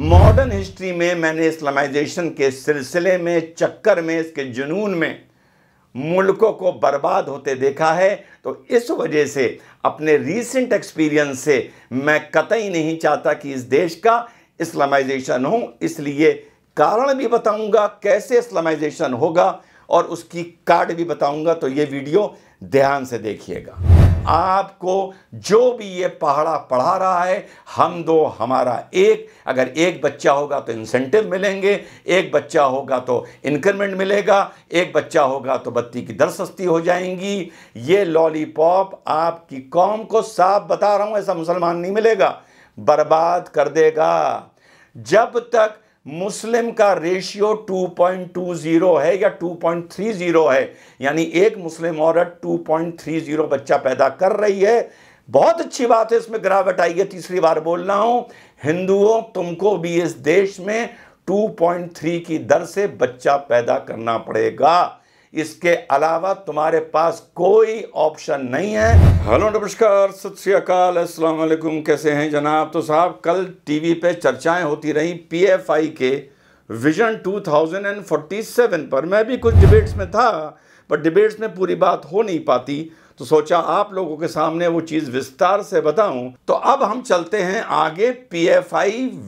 modern history में मैंने Islamisation के सिलसिले में चक्कर में इसके जुनून में मुल्कों को बर्बाद होते देखा है तो इस वजह से अपने रीसेंट एक्सपीरियंस से मैं कतई नहीं चाहता कि इस देश का इस्लामाइजेशन हो इसलिए कारण भी बताऊंगा कैसे इस्लामाइजेशन होगा और उसकी कार्ड भी बताऊंगा तो ये वीडियो ध्यान से देखिएगा आपको जो भी ये पहाड़ा पढ़ा रहा है हम दो हमारा एक अगर एक बच्चा होगा तो इंसेंटिव मिलेंगे एक बच्चा होगा तो इंक्रीमेंट मिलेगा एक बच्चा होगा तो बत्ती की दर सस्ती हो जाएंगी ये लॉलीपॉप आपकी कौम को साफ बता रहा हूँ ऐसा मुसलमान नहीं मिलेगा बर्बाद कर देगा जब तक मुस्लिम का रेशियो 2.20 है या 2.30 है यानी एक मुस्लिम औरत 2.30 बच्चा पैदा कर रही है बहुत अच्छी बात है इसमें गिरावट आई है तीसरी बार बोल रहा हूँ हिंदुओं तुमको भी इस देश में 2.3 की दर से बच्चा पैदा करना पड़ेगा इसके अलावा तुम्हारे पास कोई ऑप्शन नहीं है हेलो नमस्कार सत श्रीकाल अस्सलाम वालेकुम कैसे हैं जनाब तो साहब कल टीवी पे चर्चाएं होती रहीं पीएफआई के विजन 2047 पर मैं भी कुछ डिबेट्स में था पर डिबेट्स में पूरी बात हो नहीं पाती तो सोचा आप लोगों के सामने वो चीज़ विस्तार से बताऊं तो अब हम चलते हैं आगे पी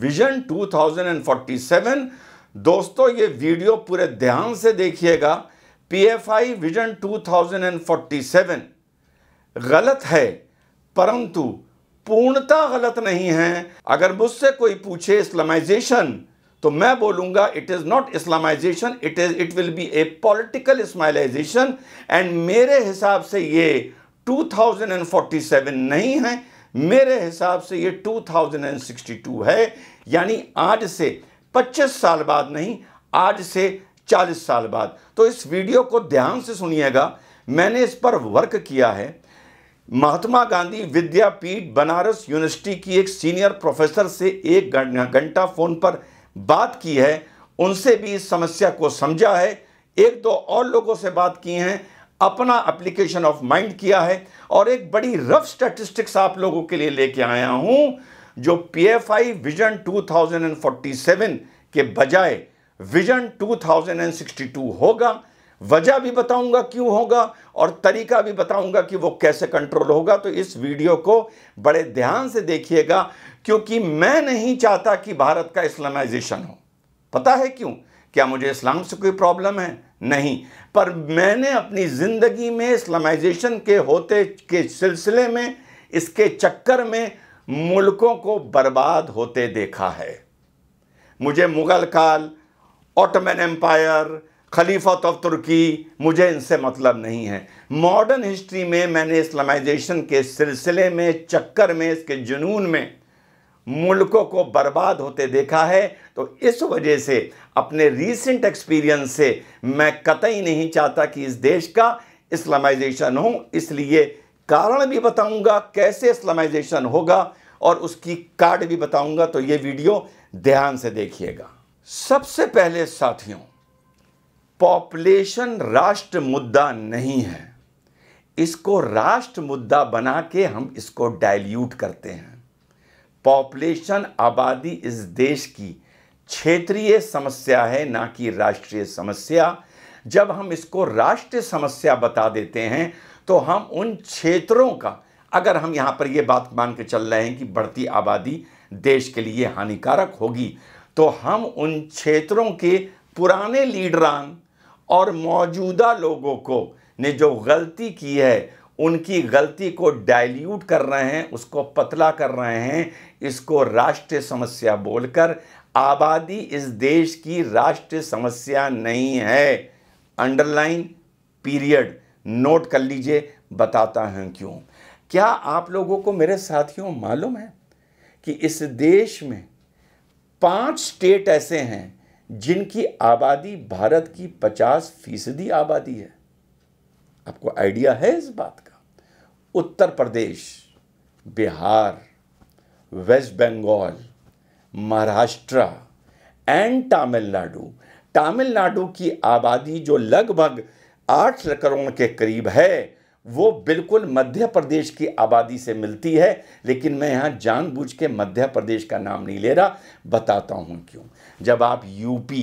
विजन 2047 दोस्तों ये वीडियो पूरे ध्यान से देखिएगा पीएफआई विजन 2047 गलत है परंतु पूर्णता गलत नहीं है अगर मुझसे कोई पूछे इस्लामाइजेशन तो मैं बोलूंगा it is not Islamization it is it will be a political Islamization and मेरे हिसाब से ये 2047 नहीं है मेरे हिसाब से ये 2062 है यानी आज से 25 साल बाद नहीं आज से चालीस साल बाद तो इस वीडियो को ध्यान से सुनिएगा मैंने इस पर वर्क किया है महात्मा गांधी विद्यापीठ बनारस यूनिवर्सिटी की एक सीनियर प्रोफेसर से एक घंटा फ़ोन पर बात की है उनसे भी इस समस्या को समझा है एक दो और लोगों से बात की हैं अपना एप्लीकेशन ऑफ माइंड किया है और एक बड़ी रफ स्टैटिस्टिक्स आप लोगों के लिए लेके आया हूं जो पीएफआई विजन 2047 के बजाय विजन 2062 होगा वजह भी बताऊंगा क्यों होगा और तरीका भी बताऊंगा कि वो कैसे कंट्रोल होगा तो इस वीडियो को बड़े ध्यान से देखिएगा क्योंकि मैं नहीं चाहता कि भारत का इस्लामाइजेशन हो पता है क्यों क्या मुझे इस्लाम से कोई प्रॉब्लम है नहीं पर मैंने अपनी ज़िंदगी में इस्लामाइजेशन के होते के सिलसिले में इसके चक्कर में मुल्कों को बर्बाद होते देखा है मुझे मुग़ल काल ऑटोमन एम्पायर खलीफत ऑफ तुर्की मुझे इनसे मतलब नहीं है मॉडर्न हिस्ट्री में मैंने इस्लामाइजेशन के सिलसिले में चक्कर में इसके जुनून में मुल्कों को बर्बाद होते देखा है तो इस वजह से अपने रीसेंट एक्सपीरियंस से मैं कतई नहीं चाहता कि इस देश का इस्लामाइजेशन हो इसलिए कारण भी बताऊंगा कैसे इस्लामाइजेशन होगा और उसकी कार्ड भी बताऊंगा तो ये वीडियो ध्यान से देखिएगा सबसे पहले साथियों पॉपुलेशन राष्ट्र मुद्दा नहीं है इसको राष्ट्र मुद्दा बना के हम इसको डाइल्यूट करते हैं पॉपुलेशन आबादी इस देश की क्षेत्रीय समस्या है ना कि राष्ट्रीय समस्या जब हम इसको राष्ट्रीय समस्या बता देते हैं तो हम उन क्षेत्रों का अगर हम यहाँ पर ये बात मान के चल रहे हैं कि बढ़ती आबादी देश के लिए हानिकारक होगी तो हम उन क्षेत्रों के पुराने लीडरान और मौजूदा लोगों को ने जो गलती की है उनकी गलती को डाइल्यूट कर रहे हैं उसको पतला कर रहे हैं इसको राष्ट्रीय समस्या बोलकर आबादी इस देश की राष्ट्रीय समस्या नहीं है अंडरलाइन पीरियड नोट कर लीजिए बताता हूँ क्यों क्या आप लोगों को मेरे साथियों मालूम है कि इस देश में पांच स्टेट ऐसे हैं जिनकी आबादी भारत की पचास फीसदी आबादी है आपको आइडिया है इस बात का उत्तर प्रदेश बिहार वेस्ट बंगाल महाराष्ट्र एंड तमिलनाडु तमिलनाडु की आबादी जो लगभग आठ करोड़ के करीब है वो बिल्कुल मध्य प्रदेश की आबादी से मिलती है लेकिन मैं यहाँ जानबूझ के मध्य प्रदेश का नाम नहीं ले रहा बताता हूँ क्यों जब आप UP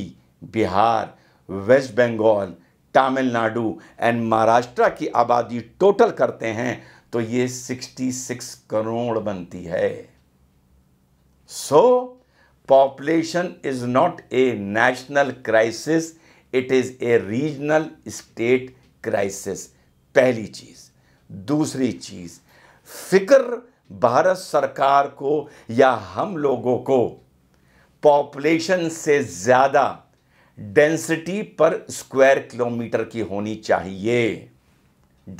Bihar West Bengal Tamil Nadu and Maharashtra की आबादी टोटल करते हैं तो ये 66 करोड़ बनती है so population is not a national crisis it is a regional state crisis पहली चीज़ दूसरी चीज़ फिक्र भारत सरकार को या हम लोगों को पॉपुलेशन से ज़्यादा डेंसिटी पर स्क्वायर किलोमीटर की होनी चाहिए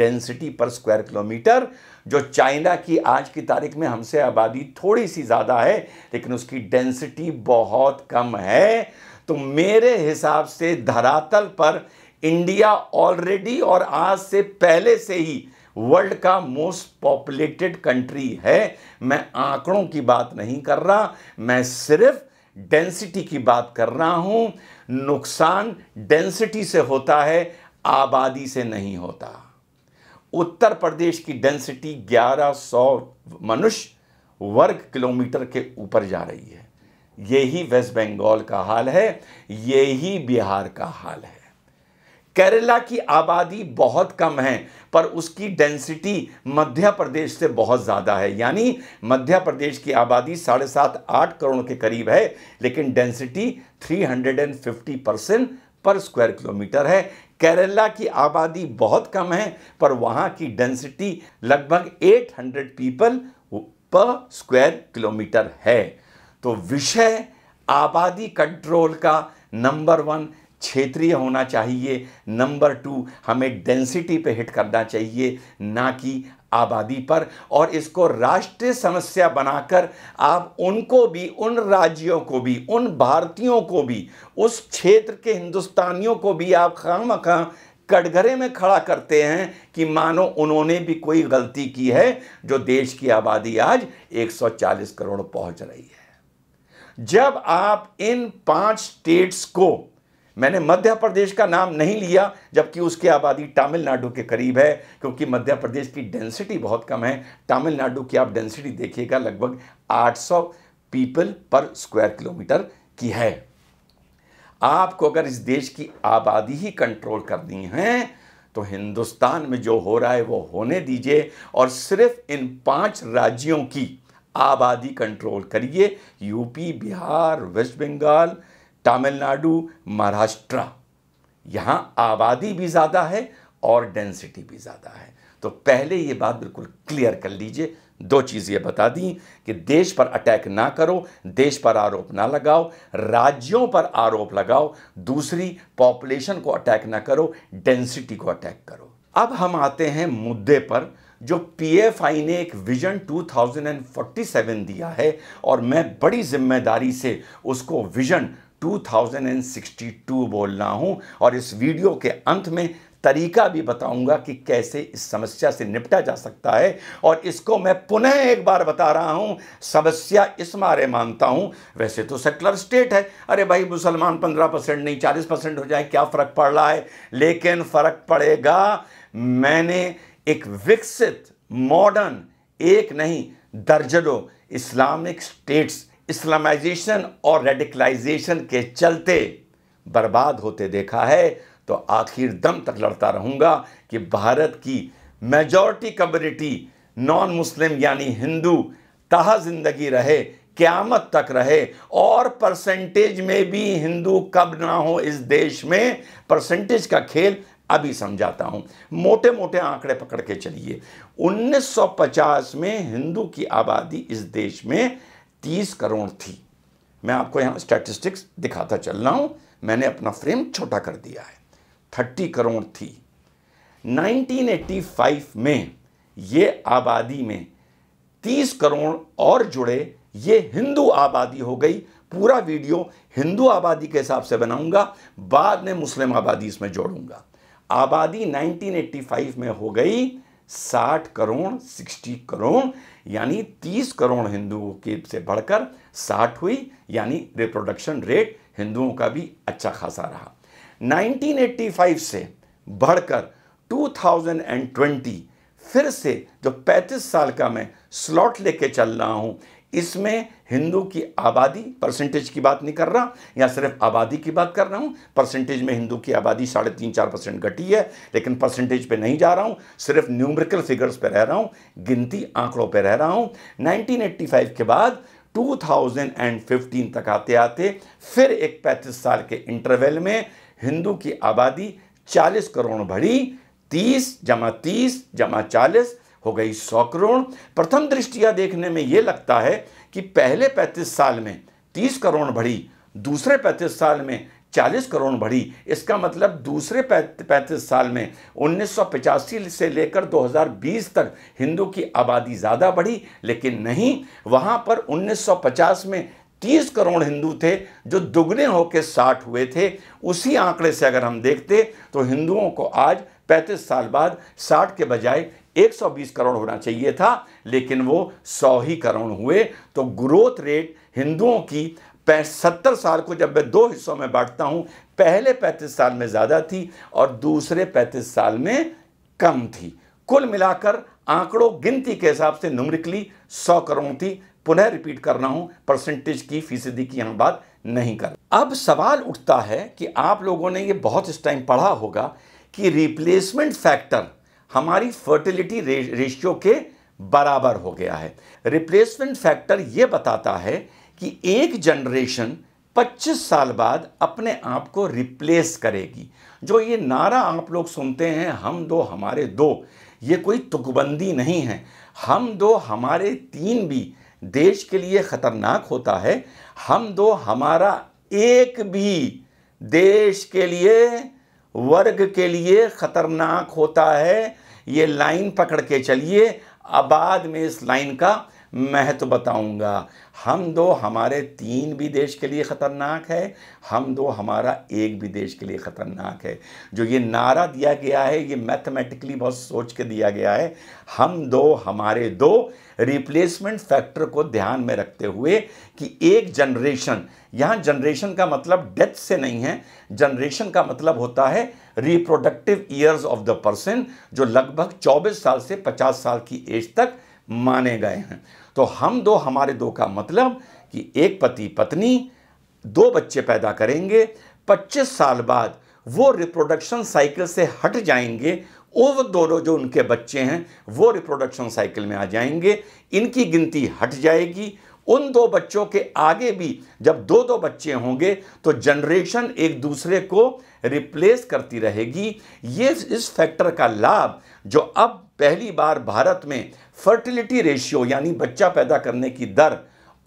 डेंसिटी पर स्क्वायर किलोमीटर जो चाइना की आज की तारीख में हमसे आबादी थोड़ी सी ज़्यादा है लेकिन उसकी डेंसिटी बहुत कम है तो मेरे हिसाब से धरातल पर इंडिया ऑलरेडी और आज से पहले से ही वर्ल्ड का मोस्ट पॉपुलेटेड कंट्री है मैं आंकड़ों की बात नहीं कर रहा मैं सिर्फ डेंसिटी की बात कर रहा हूँ नुकसान डेंसिटी से होता है आबादी से नहीं होता उत्तर प्रदेश की डेंसिटी 1100 मनुष्य वर्ग किलोमीटर के ऊपर जा रही है यही वेस्ट बंगाल का हाल है यही बिहार का हाल है केरला की आबादी बहुत कम है पर उसकी डेंसिटी मध्य प्रदेश से बहुत ज़्यादा है यानी मध्य प्रदेश की आबादी साढ़े सात आठ करोड़ के करीब है लेकिन डेंसिटी 350 परसेंट पर स्क्वायर किलोमीटर है केरला की आबादी बहुत कम है पर वहाँ की डेंसिटी लगभग 800 पीपल पर स्क्वायर किलोमीटर है तो विषय आबादी कंट्रोल का नंबर वन क्षेत्रीय होना चाहिए नंबर टू हमें डेंसिटी पे हिट करना चाहिए ना कि आबादी पर और इसको राष्ट्रीय समस्या बनाकर आप उनको भी उन राज्यों को भी उन भारतीयों को भी उस क्षेत्र के हिंदुस्तानियों को भी आप खाम खां कटघरे में खड़ा करते हैं कि मानो उन्होंने भी कोई गलती की है जो देश की आबादी आज 140 करोड़ पहुंच रही है जब आप इन पांच स्टेट्स को मैंने मध्य प्रदेश का नाम नहीं लिया जबकि उसकी आबादी तमिलनाडु के करीब है क्योंकि मध्य प्रदेश की डेंसिटी बहुत कम है तमिलनाडु की आप डेंसिटी देखिएगा लगभग 800 पीपल पर स्क्वायर किलोमीटर की है आपको अगर इस देश की आबादी ही कंट्रोल करनी है तो हिंदुस्तान में जो हो रहा है वो होने दीजिए और सिर्फ इन पांच राज्यों की आबादी कंट्रोल करिए यूपी बिहार वेस्ट बंगाल तमिलनाडु महाराष्ट्र यहाँ आबादी भी ज़्यादा है और डेंसिटी भी ज़्यादा है तो पहले ये बात बिल्कुल क्लियर कर लीजिए दो चीज़ें बता दी कि देश पर अटैक ना करो देश पर आरोप ना लगाओ राज्यों पर आरोप लगाओ दूसरी पॉपुलेशन को अटैक ना करो डेंसिटी को अटैक करो अब हम आते हैं मुद्दे पर जो पीएफआई ने एक विजन 2047 दिया है और मैं बड़ी जिम्मेदारी से उसको विजन 2062 बोल रहा हूँ और इस वीडियो के अंत में तरीका भी बताऊंगा कि कैसे इस समस्या से निपटा जा सकता है और इसको मैं पुनः एक बार बता रहा हूं समस्या इस मारे मानता हूं वैसे तो सेकुलर स्टेट है अरे भाई मुसलमान 15 परसेंट नहीं 40 परसेंट हो जाए क्या फ़र्क पड़ रहा है लेकिन फ़र्क पड़ेगा मैंने एक विकसित मॉडर्न एक नहीं दर्जनों इस्लामिक स्टेट्स इस्लामाइजेशन और रेडिकलाइजेशन के चलते बर्बाद होते देखा है तो आखिर दम तक लड़ता रहूँगा कि भारत की मेजॉरिटी कम्युनिटी नॉन मुस्लिम यानी हिंदू तहा ज़िंदगी रहे क़्यामत तक रहे और परसेंटेज में भी हिंदू कब ना हो इस देश में परसेंटेज का खेल अभी समझाता हूँ मोटे मोटे आंकड़े पकड़ के चलिए 1950 में हिंदू की आबादी इस देश में तीस करोड़ थी मैं आपको यहाँ स्टैटिस्टिक्स दिखाता चल रहा हूँ मैंने अपना फ्रेम छोटा कर दिया है थर्टी करोड़ थी 1985 में ये आबादी में 30 करोड़ और जुड़े ये हिंदू आबादी हो गई पूरा वीडियो हिंदू आबादी के हिसाब से बनाऊंगा बाद में मुस्लिम आबादी इसमें जोड़ूंगा आबादी 1985 में हो गई साठ करोड़ सिक्सटी करोड़ यानी तीस करोड़ हिंदुओं के से बढ़कर साठ हुई यानी रिप्रोडक्शन रेट हिंदुओं का भी अच्छा खासा रहा 1985 से बढ़कर 2020 फिर से जो 35 साल का मैं स्लॉट लेके चल रहा हूँ इसमें हिंदू की आबादी परसेंटेज की बात नहीं कर रहा या सिर्फ आबादी की बात कर रहा हूँ परसेंटेज में हिंदू की आबादी साढ़े तीन चार परसेंट घटी है लेकिन परसेंटेज पे नहीं जा रहा हूँ सिर्फ न्यूमरिकल फिगर्स पे रह रहा हूँ गिनती आंकड़ों पे रह रहा हूँ 1985 के बाद 2015 तक आते आते फिर एक पैंतीस साल के इंटरवेल में हिंदू की आबादी चालीस करोड़ बढ़ी तीस जमा तीस जमा चालीस हो गई सौ करोड़ प्रथम दृष्टिया देखने में ये लगता है कि पहले पैंतीस साल में तीस करोड़ बढ़ी दूसरे पैंतीस साल में चालीस करोड़ बढ़ी इसका मतलब दूसरे पैंतीस साल में उन्नीस से लेकर 2020 तक हिंदू की आबादी ज़्यादा बढ़ी लेकिन नहीं वहाँ पर 1950 में तीस करोड़ हिंदू थे जो दुगने होकर साठ हुए थे उसी आंकड़े से अगर हम देखते तो हिंदुओं को आज पैंतीस साल बाद साठ के बजाय 120 करोड़ होना चाहिए था लेकिन वो 100 ही करोड़ हुए तो ग्रोथ रेट हिंदुओं की सत्तर साल को जब मैं दो हिस्सों में बांटता हूँ पहले 35 साल में ज़्यादा थी और दूसरे 35 साल में कम थी कुल मिलाकर आंकड़ों गिनती के हिसाब से नुमरिकली 100 करोड़ थी पुनः रिपीट कर रहा हूँ परसेंटेज की फीसदी की हम बात नहीं कर अब सवाल उठता है कि आप लोगों ने ये बहुत इस टाइम पढ़ा होगा कि रिप्लेसमेंट फैक्टर हमारी फर्टिलिटी रेशियो के बराबर हो गया है रिप्लेसमेंट फैक्टर ये बताता है कि एक जनरेशन 25 साल बाद अपने आप को रिप्लेस करेगी जो ये नारा आप लोग सुनते हैं हम दो हमारे दो ये कोई तुकबंदी नहीं है हम दो हमारे तीन भी देश के लिए ख़तरनाक होता है हम दो हमारा एक भी देश के लिए वर्ग के लिए ख़तरनाक होता है ये लाइन पकड़ के चलिए अब बाद में इस लाइन का महत्व बताऊंगा हम दो हमारे तीन भी देश के लिए ख़तरनाक है हम दो हमारा एक भी देश के लिए ख़तरनाक है जो ये नारा दिया गया है ये मैथमेटिकली बहुत सोच के दिया गया है हम दो हमारे दो रिप्लेसमेंट फैक्टर को ध्यान में रखते हुए कि एक जनरेशन यहाँ जनरेशन का मतलब डेथ से नहीं है जनरेशन का मतलब होता है reproductive years of the person जो लगभग 24 साल से 50 साल की एज तक माने गए हैं तो हम दो हमारे दो का मतलब कि एक पति पत्नी दो बच्चे पैदा करेंगे 25 साल बाद वो रिप्रोडक्शन साइकिल से हट जाएंगे वो दोनों जो उनके बच्चे हैं वो रिप्रोडक्शन साइकिल में आ जाएंगे इनकी गिनती हट जाएगी उन दो बच्चों के आगे भी जब दो दो बच्चे होंगे तो जनरेशन एक दूसरे को रिप्लेस करती रहेगी ये इस फैक्टर का लाभ जो अब पहली बार भारत में फर्टिलिटी रेशियो यानी बच्चा पैदा करने की दर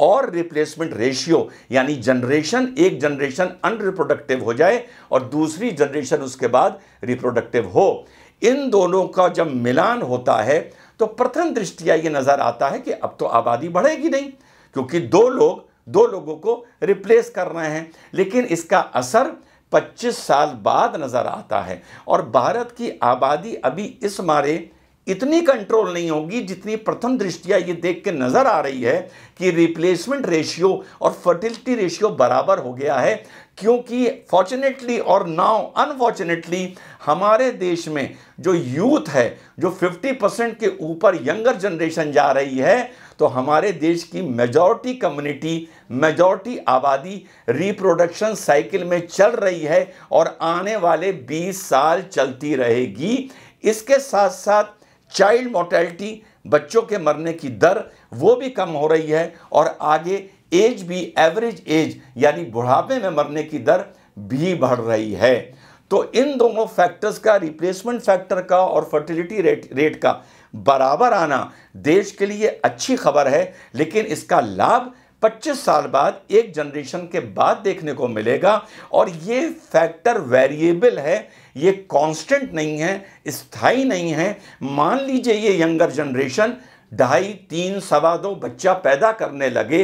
और रिप्लेसमेंट रेशियो यानी जनरेशन एक जनरेशन अनरिप्रोडक्टिव हो जाए और दूसरी जनरेशन उसके बाद रिप्रोडक्टिव हो इन दोनों का जब मिलान होता है तो प्रथम दृष्टिया ये नज़र आता है कि अब तो आबादी बढ़ेगी नहीं क्योंकि दो लोग दो लोगों को रिप्लेस कर रहे हैं लेकिन इसका असर 25 साल बाद नज़र आता है और भारत की आबादी अभी इस मारे इतनी कंट्रोल नहीं होगी जितनी प्रथम दृष्टिया ये देख के नज़र आ रही है कि रिप्लेसमेंट रेशियो और फर्टिलिटी रेशियो बराबर हो गया है क्योंकि फॉर्चुनेटली और नाउ अनफॉर्चुनेटली हमारे देश में जो यूथ है जो 50 परसेंट के ऊपर यंगर जनरेशन जा रही है तो हमारे देश की मेजॉरिटी कम्युनिटी मेजॉरिटी आबादी रिप्रोडक्शन साइकिल में चल रही है और आने वाले 20 साल चलती रहेगी इसके साथ साथ चाइल्ड मोर्टेलिटी बच्चों के मरने की दर वो भी कम हो रही है और आगे एज भी एवरेज एज यानी बुढ़ापे में मरने की दर भी बढ़ रही है तो इन दोनों फैक्टर्स का रिप्लेसमेंट फैक्टर का और फर्टिलिटी रेट रेट का बराबर आना देश के लिए अच्छी खबर है लेकिन इसका लाभ 25 साल बाद एक जनरेशन के बाद देखने को मिलेगा और ये फैक्टर वेरिएबल है ये कांस्टेंट नहीं है स्थाई नहीं है मान लीजिए ये यंगर जनरेशन ढाई तीन सवा दो बच्चा पैदा करने लगे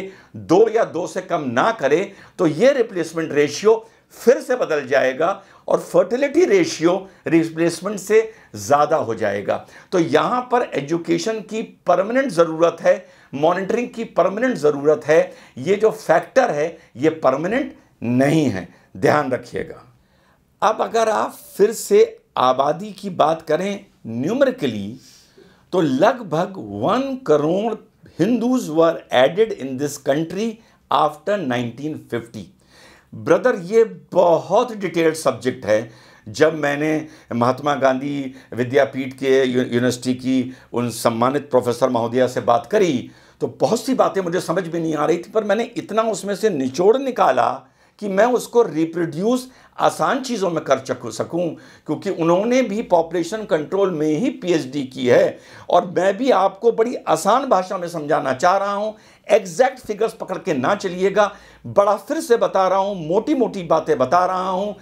दो या दो से कम ना करे तो ये रिप्लेसमेंट रेशियो फिर से बदल जाएगा और फर्टिलिटी रेशियो रिप्लेसमेंट से ज़्यादा हो जाएगा तो यहाँ पर एजुकेशन की परमानेंट ज़रूरत है मॉनिटरिंग की परमानेंट ज़रूरत है ये जो फैक्टर है ये परमानेंट नहीं है ध्यान रखिएगा अब अगर आप फिर से आबादी की बात करें न्यूमरिकली तो लगभग one crore Hindus were added in this country after 1950 brother ये बहुत डिटेल्ड सब्जेक्ट है जब मैंने महात्मा गांधी विद्यापीठ के यूनिवर्सिटी की उन सम्मानित प्रोफेसर महोदया से बात करी तो बहुत सी बातें मुझे समझ में नहीं आ रही थी पर मैंने इतना उसमें से निचोड़ निकाला कि मैं उसको रिप्रोड्यूस आसान चीज़ों में कर सकूं क्योंकि उन्होंने भी पॉपुलेशन कंट्रोल में ही पीएचडी की है और मैं भी आपको बड़ी आसान भाषा में समझाना चाह रहा हूं एग्जैक्ट फिगर्स पकड़ के ना चलिएगा बड़ा फिर से बता रहा हूं मोटी मोटी बातें बता रहा हूं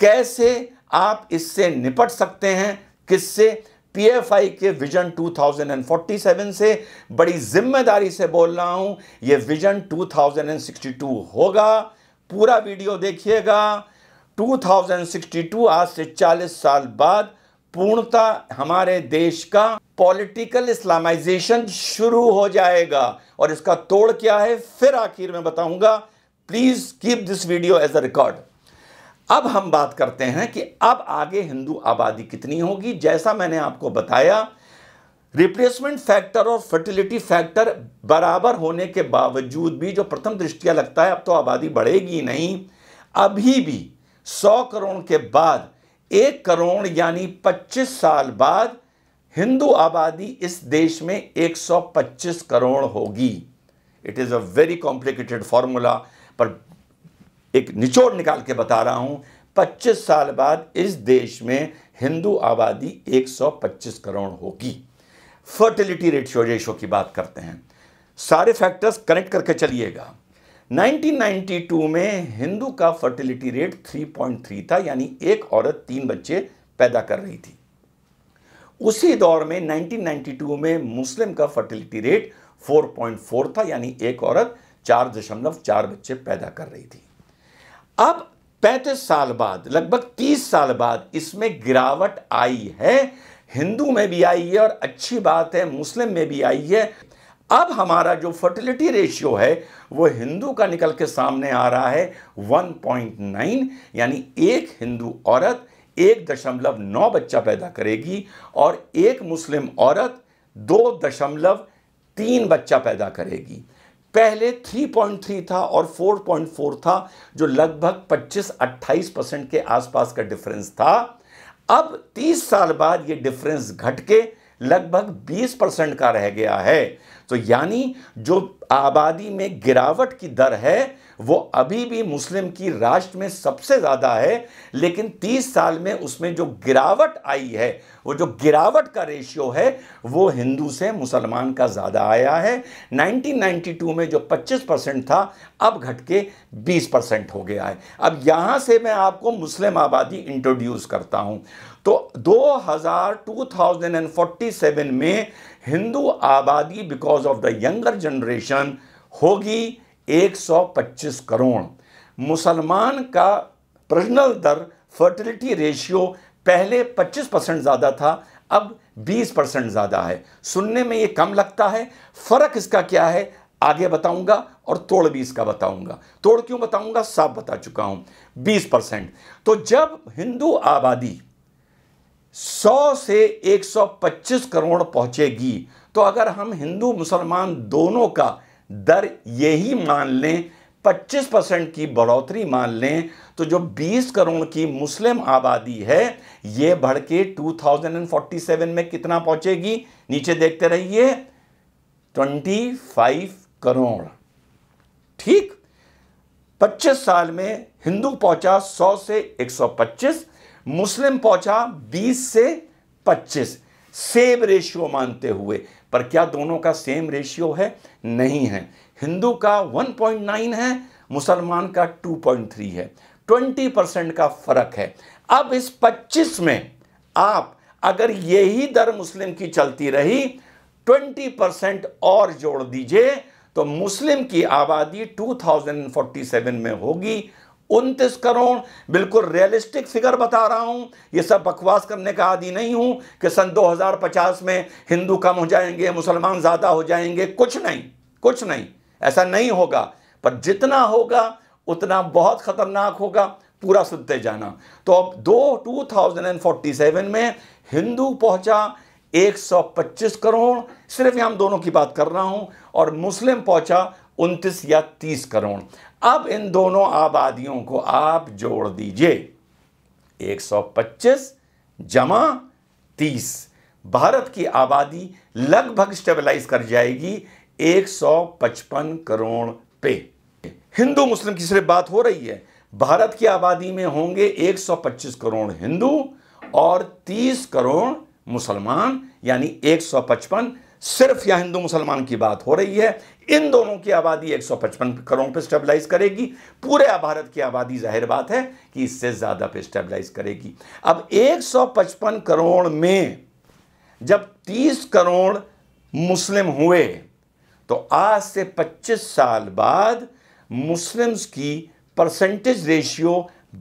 कैसे आप इससे निपट सकते हैं किससे पीएफआई के विजन 2047 से बड़ी जिम्मेदारी से बोल रहा हूं ये विजन 2062 होगा पूरा वीडियो देखिएगा 2062 आज से 40 साल बाद पूर्णता हमारे देश का पॉलिटिकल इस्लामाइजेशन शुरू हो जाएगा और इसका तोड़ क्या है फिर आखिर में बताऊंगा please keep this video as a record अब हम बात करते हैं कि अब आगे हिंदू आबादी कितनी होगी जैसा मैंने आपको बताया रिप्लेसमेंट फैक्टर और फर्टिलिटी फैक्टर बराबर होने के बावजूद भी जो प्रथम दृष्टिया लगता है अब तो आबादी बढ़ेगी नहीं अभी भी 100 करोड़ के बाद एक करोड़ यानी 25 साल बाद हिंदू आबादी इस देश में 125 करोड़ होगी it is a very complicated formula पर एक निचोड़ निकाल के बता रहा हूं 25 साल बाद इस देश में हिंदू आबादी 125 करोड़ होगी फर्टिलिटी रेट रेशो की बात करते हैं सारे फैक्टर्स कनेक्ट करके चलिएगा 1992 में हिंदू का फर्टिलिटी रेट 3.3 था यानी एक औरत तीन बच्चे पैदा कर रही थी उसी दौर में 1992 में मुस्लिम का फर्टिलिटी रेट 4.4 था यानी एक औरत चार दशमलव चार बच्चे पैदा कर रही थी अब 35 साल बाद लगभग 30 साल बाद इसमें गिरावट आई है हिंदू में भी आई है और अच्छी बात है मुस्लिम में भी आई है अब हमारा जो फर्टिलिटी रेशियो है वो हिंदू का निकल के सामने आ रहा है 1.9 यानी एक हिंदू औरत एक दशमलव नौ बच्चा पैदा करेगी और एक मुस्लिम औरत दो दशमलव तीन बच्चा पैदा करेगी पहले 3.3 था और 4.4 था जो लगभग 25-28 परसेंट के आसपास का डिफरेंस था अब 30 साल बाद ये डिफरेंस घट के लगभग 20 परसेंट का रह गया है तो यानी जो आबादी में गिरावट की दर है वो अभी भी मुस्लिम की राष्ट्र में सबसे ज़्यादा है लेकिन 30 साल में उसमें जो गिरावट आई है वो जो गिरावट का रेशियो है वो हिंदू से मुसलमान का ज़्यादा आया है 1992 में जो 25 परसेंट था अब घट के 20 परसेंट हो गया है अब यहाँ से मैं आपको मुस्लिम आबादी इंट्रोड्यूस करता हूँ तो 2000 2047 में हिंदू आबादी because of the younger generation होगी 125 करोड़ मुसलमान का प्रजनल दर फर्टिलिटी रेशियो पहले 25 परसेंट ज़्यादा था अब 20 परसेंट ज़्यादा है सुनने में ये कम लगता है फ़र्क इसका क्या है आगे बताऊंगा और तोड़ भी इसका बताऊंगा तोड़ क्यों बताऊंगा साफ बता चुका हूं 20 परसेंट तो जब हिंदू आबादी 100 से 125 करोड़ पहुंचेगी तो अगर हम हिंदू मुसलमान दोनों का दर यही मान लें 25 परसेंट की बढ़ोतरी मान लें तो जो 20 करोड़ की मुस्लिम आबादी है ये बढ़ के 2047 में कितना पहुंचेगी नीचे देखते रहिए 25 करोड़ ठीक 25 साल में हिंदू पहुंचा 100 से 125 मुस्लिम पहुंचा 20 से 25 सेम रेशियो मानते हुए पर क्या दोनों का सेम रेशियो है नहीं है हिंदू का 1.9 है मुसलमान का 2.3 है 20 परसेंट का फर्क है अब इस 25 में आप अगर यही दर मुस्लिम की चलती रही 20 परसेंट और जोड़ दीजिए तो मुस्लिम की आबादी 2047 में होगी उनतीस करोड़ बिल्कुल रियलिस्टिक फिगर बता रहा हूँ ये सब बकवास करने का आदि नहीं हूँ कि सन 2050 में हिंदू कम हो जाएंगे मुसलमान ज़्यादा हो जाएंगे कुछ नहीं कुछ नहीं ऐसा नहीं होगा पर जितना होगा उतना बहुत ख़तरनाक होगा पूरा सुनते जाना तो अब दो टू में हिंदू पहुंचा 125 करोड़ सिर्फ हम दोनों की बात कर रहा हूं और मुस्लिम पहुंचा 29 या 30 करोड़ अब इन दोनों आबादियों को आप जोड़ दीजिए 125 जमा 30 भारत की आबादी लगभग स्टेबलाइज कर जाएगी 155 करोड़ पे हिंदू मुस्लिम की सिर्फ बात हो रही है भारत की आबादी में होंगे 125 करोड़ हिंदू और 30 करोड़ मुसलमान यानी 155 सिर्फ या हिंदू मुसलमान की बात हो रही है इन दोनों की आबादी 155 करोड़ पे स्टेबलाइज करेगी पूरे भारत की आबादी जाहिर बात है कि इससे ज़्यादा पे स्टेबलाइज करेगी अब 155 करोड़ में जब 30 करोड़ मुस्लिम हुए तो आज से 25 साल बाद मुस्लिम्स की परसेंटेज रेशियो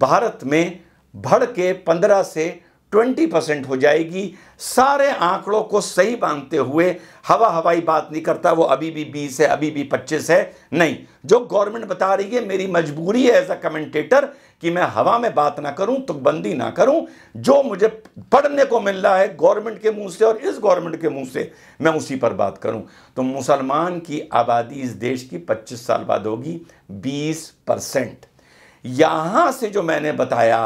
भारत में बढ़ के 15 से ट्वेंटी परसेंट हो जाएगी सारे आंकड़ों को सही मानते हुए हवा हवाई बात नहीं करता वो अभी भी बीस है अभी भी पच्चीस है नहीं जो गवर्नमेंट बता रही है मेरी मजबूरी है एज अ कमेंटेटर कि मैं हवा में बात ना करूं तुकबंदी ना करूं जो मुझे पढ़ने को मिल रहा है गवर्नमेंट के मुंह से और इस गवर्नमेंट के मुंह से मैं उसी पर बात करूं तो मुसलमान की आबादी इस देश की पच्चीस साल बाद होगी बीस परसेंट यहां से जो मैंने बताया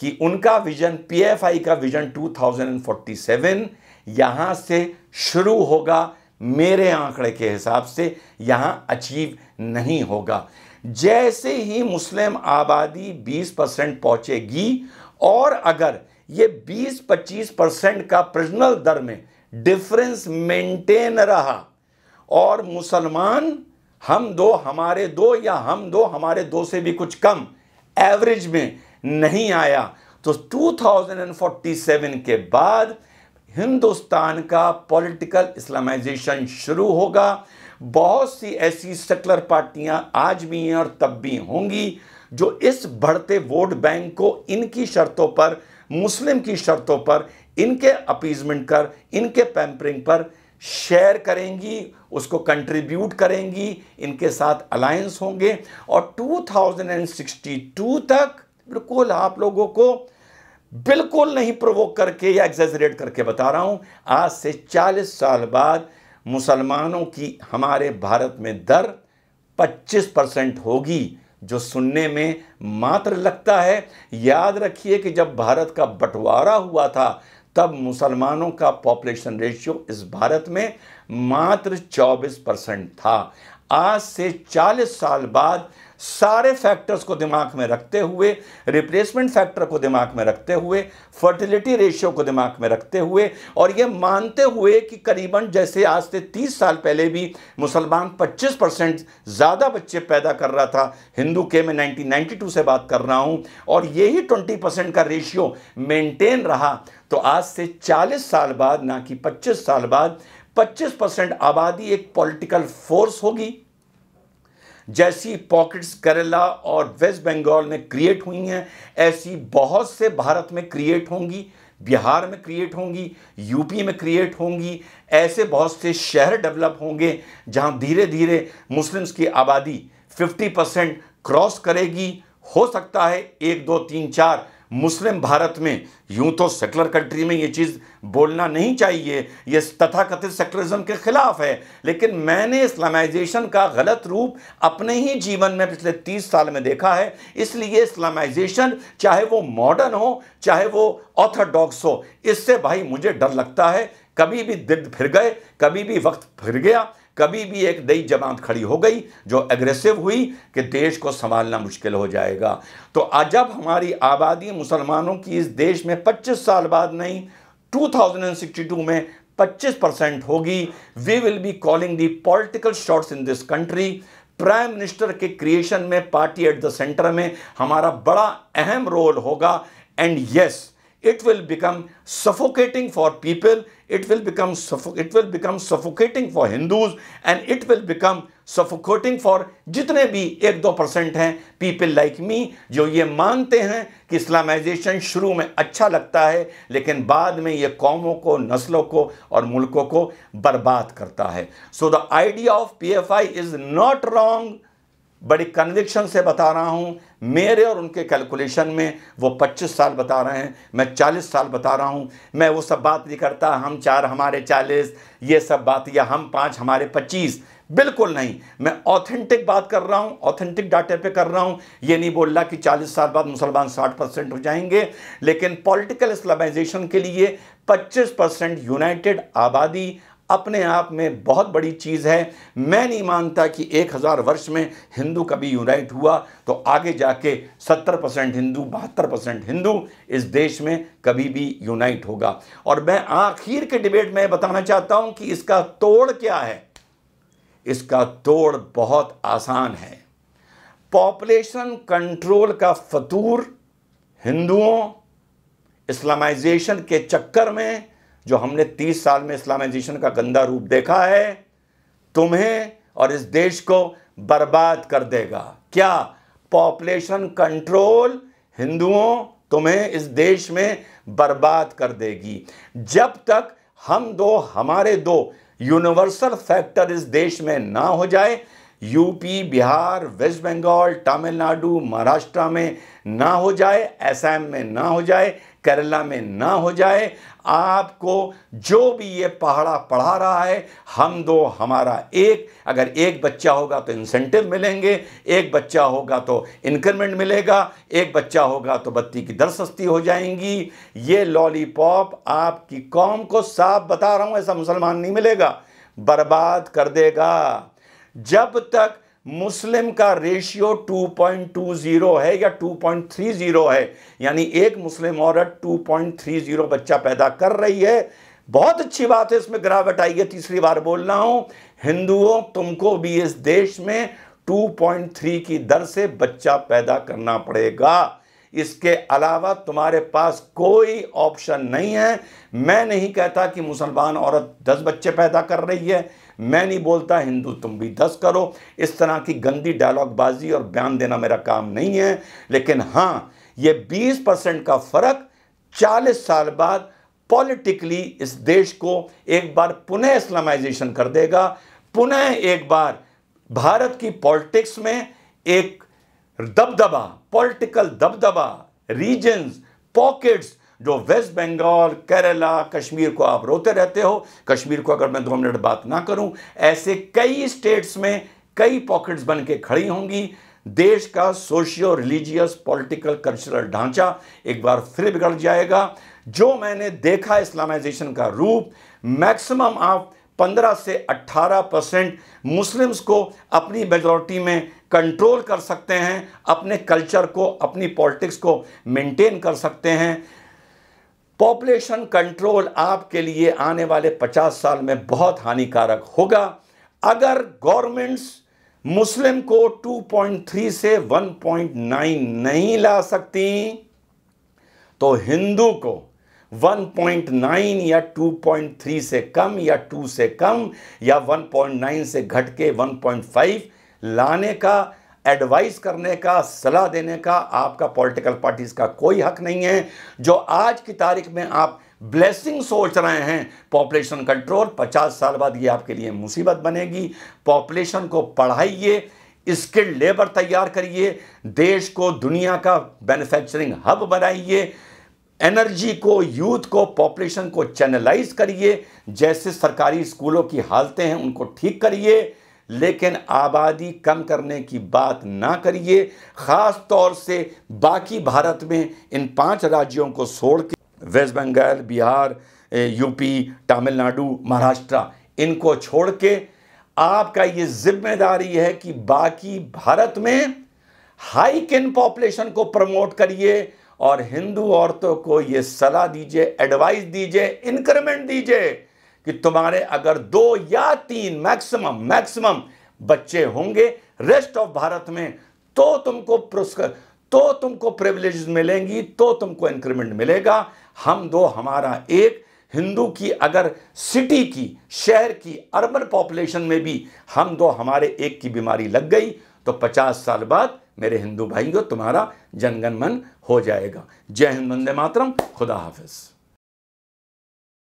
कि उनका विजन पीएफआई का विजन 2047 यहां से शुरू होगा मेरे आंकड़े के हिसाब से यहां अचीव नहीं होगा जैसे ही मुस्लिम आबादी 20 परसेंट पहुंचेगी और अगर ये 20-25 परसेंट का प्रजनल दर में डिफरेंस मेंटेन रहा और मुसलमान हम दो हमारे दो या हम दो हमारे दो से भी कुछ कम एवरेज में नहीं आया तो 2047 के बाद हिंदुस्तान का पॉलिटिकल इस्लामाइजेशन शुरू होगा बहुत सी ऐसी सेकुलर पार्टियां आज भी हैं और तब भी होंगी जो इस बढ़ते वोट बैंक को इनकी शर्तों पर मुस्लिम की शर्तों पर इनके अपीजमेंट कर इनके पैम्परिंग पर शेयर करेंगी उसको कंट्रीब्यूट करेंगी इनके साथ अलायंस होंगे और 2062 तक बिल्कुल आप लोगों को बिल्कुल नहीं प्रोवोक करके या एग्जेजरेट करके बता रहा हूँ आज से 40 साल बाद मुसलमानों की हमारे भारत में दर 25 परसेंट होगी जो सुनने में मात्र लगता है याद रखिए कि जब भारत का बंटवारा हुआ था तब मुसलमानों का पॉपुलेशन रेशियो इस भारत में मात्र 24 परसेंट था आज से 40 साल बाद सारे फैक्टर्स को दिमाग में रखते हुए रिप्लेसमेंट फैक्टर को दिमाग में रखते हुए फर्टिलिटी रेशियो को दिमाग में रखते हुए और ये मानते हुए कि करीबन जैसे आज से 30 साल पहले भी मुसलमान 25 परसेंट ज़्यादा बच्चे पैदा कर रहा था हिंदू के मैं 1992 से बात कर रहा हूँ और यही 20 परसेंट का रेशियो मेंटेन रहा तो आज से 40 साल बाद ना कि 25 साल बाद 25 परसेंट आबादी एक पॉलिटिकल फोर्स होगी जैसी पॉकेट्स केरला और वेस्ट बंगाल में क्रिएट हुई हैं ऐसी बहुत से भारत में क्रिएट होंगी बिहार में क्रिएट होंगी यूपी में क्रिएट होंगी ऐसे बहुत से शहर डेवलप होंगे जहां धीरे धीरे मुस्लिम्स की आबादी 50 परसेंट क्रॉस करेगी हो सकता है एक दो तीन चार मुस्लिम भारत में यूं तो सेकुलर कंट्री में ये चीज़ बोलना नहीं चाहिए ये तथाकथित सेकुलरिज्म के ख़िलाफ़ है लेकिन मैंने इस्लामाइजेशन का गलत रूप अपने ही जीवन में पिछले तीस साल में देखा है इसलिए इस्लामाइजेशन चाहे वो मॉडर्न हो चाहे वो ऑर्थोडॉक्स हो इससे भाई मुझे डर लगता है कभी भी दिद फिर गए कभी भी वक्त फिर गया कभी भी एक नई जमात खड़ी हो गई जो एग्रेसिव हुई कि देश को संभालना मुश्किल हो जाएगा तो जब हमारी आबादी मुसलमानों की इस देश में 25 साल बाद नहीं 2062 में 25 परसेंट होगी we will be calling the political shots in this country prime minister के क्रिएशन में पार्टी एट द सेंटर में हमारा बड़ा अहम रोल होगा and yes yes, it will become suffocating for people, it will become, it will become suffocating for Hindus and it will become suffocating for जितने भी एक दो परसेंट हैं पीपल लाइक मी जो ये मानते हैं कि इस्लामाइजेशन शुरू में अच्छा लगता है लेकिन बाद में ये कौमों को नस्लों को और मुल्कों को बर्बाद करता है so the idea of P F I is not wrong बड़ी कन्विक्शन से बता रहा हूँ मेरे और उनके कैलकुलेशन में वो 25 साल बता रहे हैं मैं 40 साल बता रहा हूँ मैं वो सब बात नहीं करता हम चार हमारे 40 ये सब बात या हम पाँच हमारे 25 बिल्कुल नहीं मैं ऑथेंटिक बात कर रहा हूँ ऑथेंटिक डाटे पे कर रहा हूँ ये नहीं बोल रहा कि 40 साल बाद मुसलमान 60 परसेंट हो जाएंगे लेकिन पॉलिटिकल इस्लामाइजेशन के लिए पच्चीस परसेंट यूनाइटेड आबादी अपने आप में बहुत बड़ी चीज़ है मैं नहीं मानता कि एक हज़ार वर्ष में हिंदू कभी यूनाइट हुआ तो आगे जाके सत्तर परसेंट हिंदू बहत्तर परसेंट हिंदू इस देश में कभी भी यूनाइट होगा और मैं आखिर के डिबेट में बताना चाहता हूँ कि इसका तोड़ क्या है इसका तोड़ बहुत आसान है पॉपुलेशन कंट्रोल का फतूर हिंदुओं इस्लामाइजेशन के चक्कर में जो हमने तीस साल में इस्लामाइजेशन का गंदा रूप देखा है तुम्हें और इस देश को बर्बाद कर देगा क्या पॉपुलेशन कंट्रोल हिंदुओं तुम्हें इस देश में बर्बाद कर देगी जब तक हम दो हमारे दो यूनिवर्सल फैक्टर इस देश में ना हो जाए यूपी बिहार वेस्ट बंगाल तमिलनाडु महाराष्ट्र में ना हो जाए असम में ना हो जाए केरला में ना हो जाए आपको जो भी ये पहाड़ा पढ़ा रहा है हम दो हमारा एक अगर एक बच्चा होगा तो इंसेंटिव मिलेंगे एक बच्चा होगा तो इंक्रीमेंट मिलेगा एक बच्चा होगा तो बत्ती की दर सस्ती हो जाएंगी ये लॉलीपॉप आपकी कौम को साफ बता रहा हूँ ऐसा मुसलमान नहीं मिलेगा बर्बाद कर देगा जब तक मुस्लिम का रेशियो 2.20 है या 2.30 है यानी एक मुस्लिम औरत 2.30 बच्चा पैदा कर रही है बहुत अच्छी बात है इसमें गिरावट आई है तीसरी बार बोल रहा हूं हिंदुओं तुमको भी इस देश में 2.3 की दर से बच्चा पैदा करना पड़ेगा इसके अलावा तुम्हारे पास कोई ऑप्शन नहीं है मैं नहीं कहता कि मुसलमान औरत 10 बच्चे पैदा कर रही है मैं नहीं बोलता हिंदू तुम भी दस करो इस तरह की गंदी डायलॉगबाजी और बयान देना मेरा काम नहीं है लेकिन हाँ ये बीस परसेंट का फ़र्क चालीस साल बाद पॉलिटिकली इस देश को एक बार पुनः इस्लामाइजेशन कर देगा पुनः एक बार भारत की पॉलिटिक्स में एक दबदबा पॉलिटिकल दबदबा रीजन्स पॉकेट्स जो वेस्ट बंगाल केरला कश्मीर को आप रोते रहते हो कश्मीर को अगर मैं दो मिनट बात ना करूं ऐसे कई स्टेट्स में कई पॉकेट्स बन के खड़ी होंगी देश का सोशियो रिलीजियस पॉलिटिकल कल्चरल ढांचा एक बार फिर बिगड़ जाएगा जो मैंने देखा इस्लामाइजेशन का रूप मैक्सिमम आप 15 से 18 परसेंट मुस्लिम्स को अपनी मेजोरिटी में कंट्रोल कर सकते हैं अपने कल्चर को अपनी पॉलिटिक्स को मेंटेन कर सकते हैं पॉपुलेशन कंट्रोल आपके लिए आने वाले 50 साल में बहुत हानिकारक होगा अगर गवर्नमेंट्स मुस्लिम को 2.3 से 1.9 नहीं ला सकती तो हिंदू को 1.9 या 2.3 से कम या 2 से कम या 1.9 से घट के 1.5 लाने का एडवाइस करने का सलाह देने का आपका पॉलिटिकल पार्टीज़ का कोई हक नहीं है जो आज की तारीख में आप ब्लेसिंग सोच रहे हैं पॉपुलेशन कंट्रोल 50 साल बाद ये आपके लिए मुसीबत बनेगी पॉपुलेशन को पढ़ाइए स्किल्ड लेबर तैयार करिए देश को दुनिया का मैन्युफैक्चरिंग हब बनाइए एनर्जी को यूथ को पॉपुलेशन को चैनलाइज करिए जैसे सरकारी स्कूलों की हालतें हैं उनको ठीक करिए लेकिन आबादी कम करने की बात ना करिए ख़ास तौर से बाकी भारत में इन पांच राज्यों को छोड़ के वेस्ट बंगाल बिहार यूपी तमिलनाडु महाराष्ट्र इनको छोड़ के आपका ये जिम्मेदारी है कि बाकी भारत में हाई किन पॉपुलेशन को प्रमोट करिए और हिंदू औरतों को ये सलाह दीजिए एडवाइस दीजिए इंक्रीमेंट दीजिए कि तुम्हारे अगर दो या तीन मैक्सिमम मैक्सिमम बच्चे होंगे रेस्ट ऑफ भारत में तो तुमको पुरस्कार तो तुमको प्रिवलेज मिलेंगी तो तुमको इंक्रीमेंट मिलेगा हम दो हमारा एक हिंदू की अगर सिटी की शहर की अर्बन पॉपुलेशन में भी हम दो हमारे एक की बीमारी लग गई तो 50 साल बाद मेरे हिंदू भाइयों तुम्हारा जनगणमन हो जाएगा जय हिंद वंदे मातरम खुदा हाफिज़